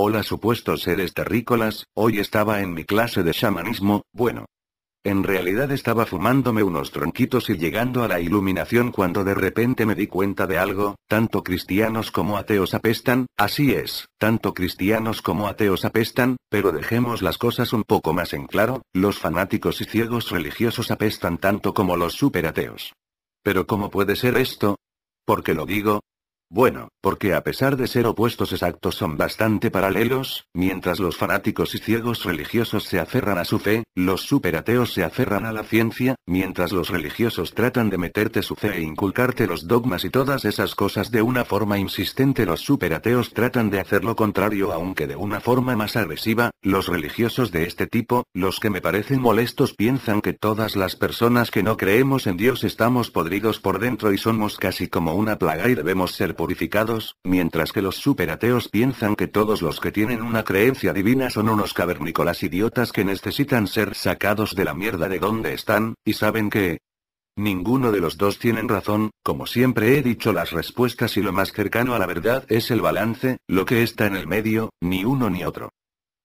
Hola supuestos seres terrícolas, hoy estaba en mi clase de chamanismo, bueno. En realidad estaba fumándome unos tronquitos y llegando a la iluminación cuando de repente me di cuenta de algo, tanto cristianos como ateos apestan, así es, tanto cristianos como ateos apestan, pero dejemos las cosas un poco más en claro, los fanáticos y ciegos religiosos apestan tanto como los superateos. Pero ¿cómo puede ser esto? Porque lo digo? Bueno, porque a pesar de ser opuestos exactos son bastante paralelos, mientras los fanáticos y ciegos religiosos se aferran a su fe, los superateos se aferran a la ciencia, mientras los religiosos tratan de meterte su fe e inculcarte los dogmas y todas esas cosas de una forma insistente los superateos tratan de hacer lo contrario aunque de una forma más agresiva, los religiosos de este tipo, los que me parecen molestos piensan que todas las personas que no creemos en Dios estamos podridos por dentro y somos casi como una plaga y debemos ser purificados, mientras que los superateos piensan que todos los que tienen una creencia divina son unos cavernícolas idiotas que necesitan ser sacados de la mierda de donde están, y saben que... Ninguno de los dos tienen razón, como siempre he dicho las respuestas y lo más cercano a la verdad es el balance, lo que está en el medio, ni uno ni otro.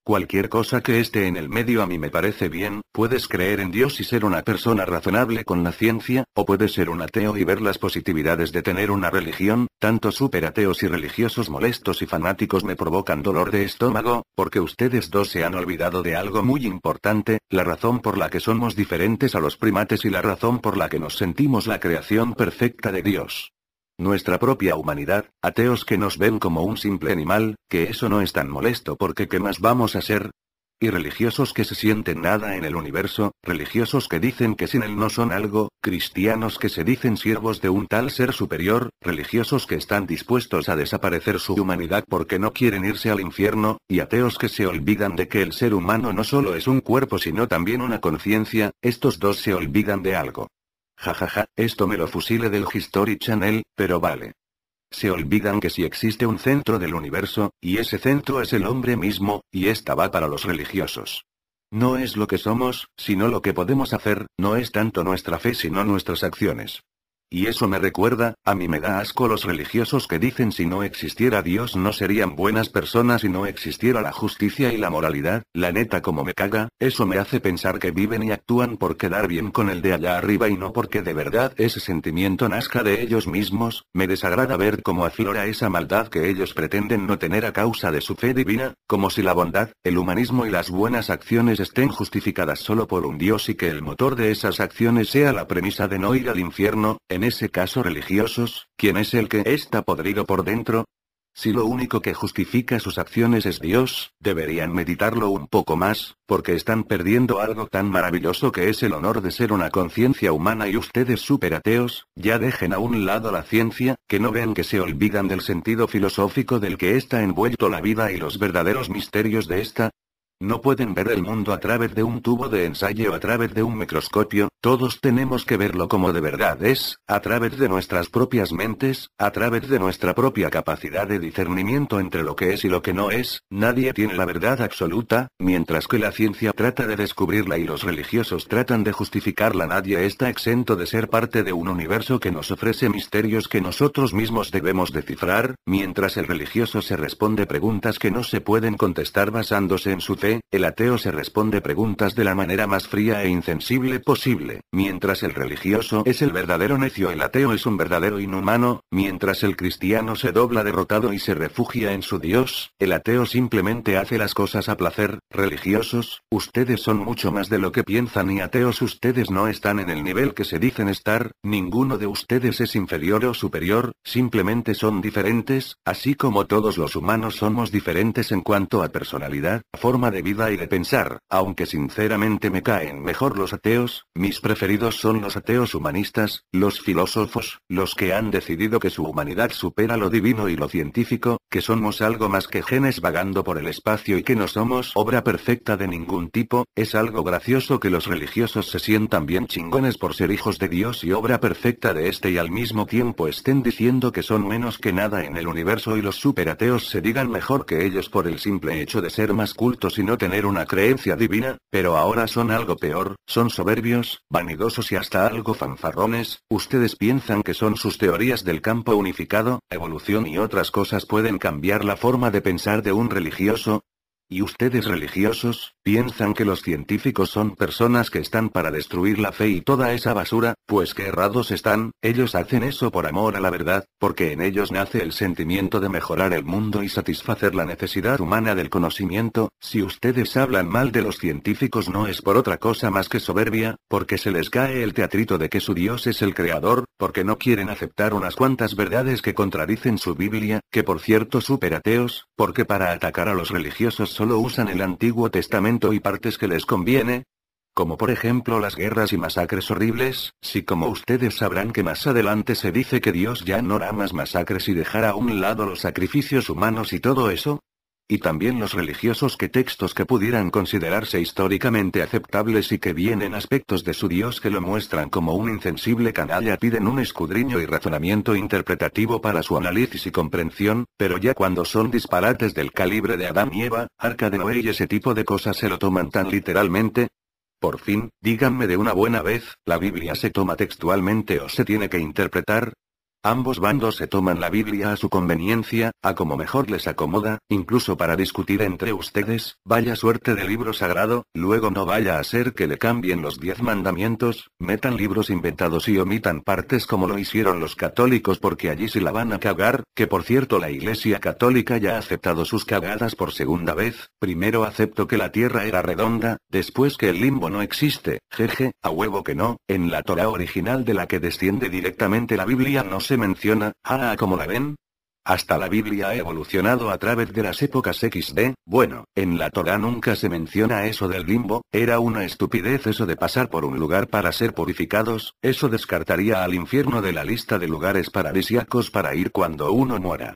Cualquier cosa que esté en el medio a mí me parece bien, puedes creer en Dios y ser una persona razonable con la ciencia, o puedes ser un ateo y ver las positividades de tener una religión, tanto ateos y religiosos molestos y fanáticos me provocan dolor de estómago, porque ustedes dos se han olvidado de algo muy importante, la razón por la que somos diferentes a los primates y la razón por la que nos sentimos la creación perfecta de Dios nuestra propia humanidad, ateos que nos ven como un simple animal, que eso no es tan molesto porque ¿qué más vamos a ser? Y religiosos que se sienten nada en el universo, religiosos que dicen que sin él no son algo, cristianos que se dicen siervos de un tal ser superior, religiosos que están dispuestos a desaparecer su humanidad porque no quieren irse al infierno, y ateos que se olvidan de que el ser humano no solo es un cuerpo sino también una conciencia, estos dos se olvidan de algo. Jajaja, esto me lo fusile del History Channel, pero vale. Se olvidan que si existe un centro del universo, y ese centro es el hombre mismo, y esta va para los religiosos. No es lo que somos, sino lo que podemos hacer, no es tanto nuestra fe sino nuestras acciones. Y eso me recuerda, a mí me da asco los religiosos que dicen si no existiera Dios no serían buenas personas y no existiera la justicia y la moralidad, la neta como me caga, eso me hace pensar que viven y actúan por quedar bien con el de allá arriba y no porque de verdad ese sentimiento nazca de ellos mismos, me desagrada ver cómo aflora esa maldad que ellos pretenden no tener a causa de su fe divina, como si la bondad, el humanismo y las buenas acciones estén justificadas solo por un Dios y que el motor de esas acciones sea la premisa de no ir al infierno, en ese caso religiosos, ¿quién es el que está podrido por dentro? Si lo único que justifica sus acciones es Dios, deberían meditarlo un poco más, porque están perdiendo algo tan maravilloso que es el honor de ser una conciencia humana y ustedes ateos, ya dejen a un lado la ciencia, que no vean que se olvidan del sentido filosófico del que está envuelto la vida y los verdaderos misterios de esta. No pueden ver el mundo a través de un tubo de ensayo o a través de un microscopio, todos tenemos que verlo como de verdad es, a través de nuestras propias mentes, a través de nuestra propia capacidad de discernimiento entre lo que es y lo que no es, nadie tiene la verdad absoluta, mientras que la ciencia trata de descubrirla y los religiosos tratan de justificarla, nadie está exento de ser parte de un universo que nos ofrece misterios que nosotros mismos debemos descifrar, mientras el religioso se responde preguntas que no se pueden contestar basándose en su fe, el ateo se responde preguntas de la manera más fría e insensible posible mientras el religioso es el verdadero necio, el ateo es un verdadero inhumano, mientras el cristiano se dobla derrotado y se refugia en su Dios, el ateo simplemente hace las cosas a placer, religiosos, ustedes son mucho más de lo que piensan y ateos ustedes no están en el nivel que se dicen estar, ninguno de ustedes es inferior o superior, simplemente son diferentes, así como todos los humanos somos diferentes en cuanto a personalidad, forma de vida y de pensar, aunque sinceramente me caen mejor los ateos, mis preferidos son los ateos humanistas, los filósofos, los que han decidido que su humanidad supera lo divino y lo científico, que somos algo más que genes vagando por el espacio y que no somos obra perfecta de ningún tipo, es algo gracioso que los religiosos se sientan bien chingones por ser hijos de Dios y obra perfecta de este y al mismo tiempo estén diciendo que son menos que nada en el universo y los superateos se digan mejor que ellos por el simple hecho de ser más cultos y no tener una creencia divina, pero ahora son algo peor, son soberbios, vanidosos y hasta algo fanfarrones, ustedes piensan que son sus teorías del campo unificado, evolución y otras cosas pueden cambiar la forma de pensar de un religioso, y ustedes religiosos, piensan que los científicos son personas que están para destruir la fe y toda esa basura, pues que errados están, ellos hacen eso por amor a la verdad, porque en ellos nace el sentimiento de mejorar el mundo y satisfacer la necesidad humana del conocimiento, si ustedes hablan mal de los científicos no es por otra cosa más que soberbia, porque se les cae el teatrito de que su Dios es el creador, porque no quieren aceptar unas cuantas verdades que contradicen su Biblia, que por cierto superateos, porque para atacar a los religiosos son lo usan el Antiguo Testamento y partes que les conviene? Como por ejemplo las guerras y masacres horribles, si como ustedes sabrán que más adelante se dice que Dios ya no hará más masacres y dejará a un lado los sacrificios humanos y todo eso, y también los religiosos que textos que pudieran considerarse históricamente aceptables y que vienen aspectos de su Dios que lo muestran como un insensible canalla piden un escudriño y razonamiento interpretativo para su análisis y comprensión, pero ya cuando son disparates del calibre de Adán y Eva, Arca de Noé y ese tipo de cosas se lo toman tan literalmente, por fin, díganme de una buena vez, ¿la Biblia se toma textualmente o se tiene que interpretar? Ambos bandos se toman la Biblia a su conveniencia, a como mejor les acomoda, incluso para discutir entre ustedes, vaya suerte de libro sagrado, luego no vaya a ser que le cambien los diez mandamientos, metan libros inventados y omitan partes como lo hicieron los católicos porque allí se la van a cagar, que por cierto la Iglesia Católica ya ha aceptado sus cagadas por segunda vez, primero aceptó que la tierra era redonda, después que el limbo no existe, jeje, a huevo que no, en la Torah original de la que desciende directamente la Biblia no se menciona, ah, ah, como la ven. Hasta la Biblia ha evolucionado a través de las épocas XD, bueno, en la Torah nunca se menciona eso del limbo, era una estupidez eso de pasar por un lugar para ser purificados, eso descartaría al infierno de la lista de lugares paradisiacos para ir cuando uno muera.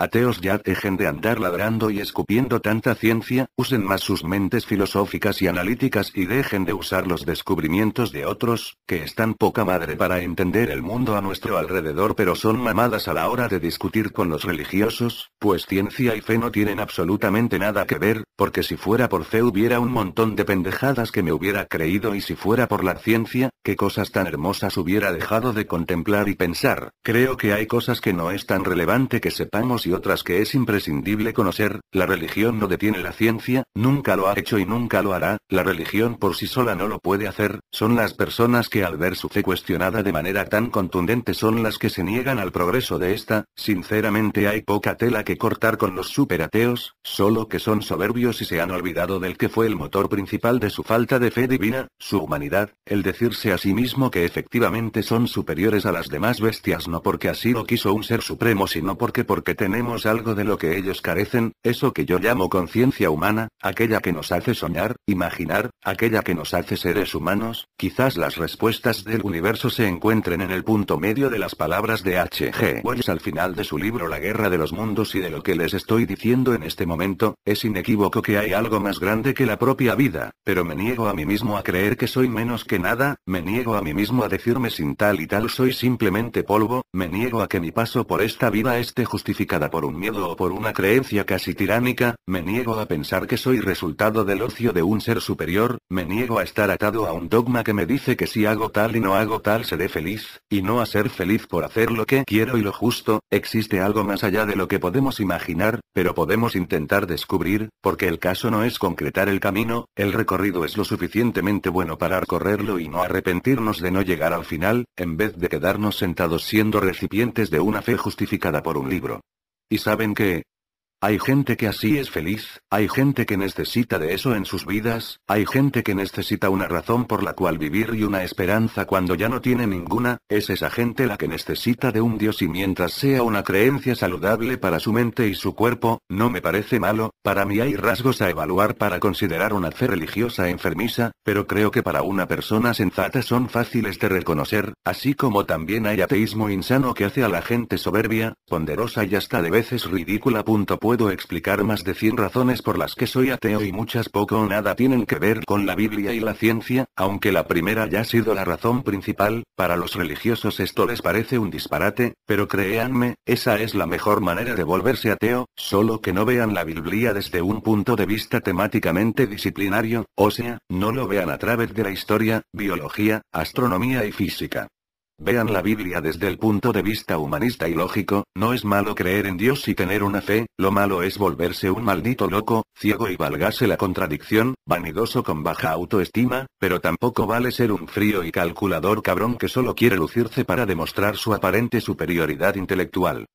Ateos ya dejen de andar ladrando y escupiendo tanta ciencia, usen más sus mentes filosóficas y analíticas y dejen de usar los descubrimientos de otros, que están poca madre para entender el mundo a nuestro alrededor pero son mamadas a la hora de discutir con los religiosos, pues ciencia y fe no tienen absolutamente nada que ver, porque si fuera por fe hubiera un montón de pendejadas que me hubiera creído y si fuera por la ciencia, qué cosas tan hermosas hubiera dejado de contemplar y pensar, creo que hay cosas que no es tan relevante que sepamos otras que es imprescindible conocer, la religión no detiene la ciencia, nunca lo ha hecho y nunca lo hará, la religión por sí sola no lo puede hacer, son las personas que al ver su fe cuestionada de manera tan contundente son las que se niegan al progreso de esta, sinceramente hay poca tela que cortar con los superateos, solo que son soberbios y se han olvidado del que fue el motor principal de su falta de fe divina, su humanidad, el decirse a sí mismo que efectivamente son superiores a las demás bestias no porque así lo quiso un ser supremo sino porque porque tenemos algo de lo que ellos carecen, eso que yo llamo conciencia humana, aquella que nos hace soñar, imaginar, aquella que nos hace seres humanos, quizás las respuestas del universo se encuentren en el punto medio de las palabras de H.G. Wells al final de su libro La Guerra de los Mundos y de lo que les estoy diciendo en este momento, es inequívoco que hay algo más grande que la propia vida, pero me niego a mí mismo a creer que soy menos que nada, me niego a mí mismo a decirme sin tal y tal soy simplemente polvo, me niego a que mi paso por esta vida esté justificada por un miedo o por una creencia casi tiránica, me niego a pensar que soy resultado del ocio de un ser superior, me niego a estar atado a un dogma que me dice que si hago tal y no hago tal seré feliz, y no a ser feliz por hacer lo que quiero y lo justo, existe algo más allá de lo que podemos imaginar, pero podemos intentar descubrir, porque el caso no es concretar el camino, el recorrido es lo suficientemente bueno para correrlo y no arrepentirnos de no llegar al final, en vez de quedarnos sentados siendo recipientes de una fe justificada por un libro. Y saben qué? Hay gente que así es feliz, hay gente que necesita de eso en sus vidas, hay gente que necesita una razón por la cual vivir y una esperanza cuando ya no tiene ninguna, es esa gente la que necesita de un Dios y mientras sea una creencia saludable para su mente y su cuerpo, no me parece malo, para mí hay rasgos a evaluar para considerar una fe religiosa enfermiza, pero creo que para una persona sensata son fáciles de reconocer, así como también hay ateísmo insano que hace a la gente soberbia, ponderosa y hasta de veces ridícula. Punto puedo explicar más de 100 razones por las que soy ateo y muchas poco o nada tienen que ver con la Biblia y la ciencia, aunque la primera ya ha sido la razón principal, para los religiosos esto les parece un disparate, pero créanme, esa es la mejor manera de volverse ateo, solo que no vean la Biblia desde un punto de vista temáticamente disciplinario, o sea, no lo vean a través de la historia, biología, astronomía y física. Vean la Biblia desde el punto de vista humanista y lógico, no es malo creer en Dios y tener una fe, lo malo es volverse un maldito loco, ciego y valgase la contradicción, vanidoso con baja autoestima, pero tampoco vale ser un frío y calculador cabrón que solo quiere lucirse para demostrar su aparente superioridad intelectual.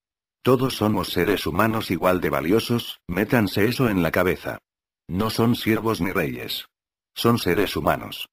Todos somos seres humanos igual de valiosos, métanse eso en la cabeza. No son siervos ni reyes. Son seres humanos.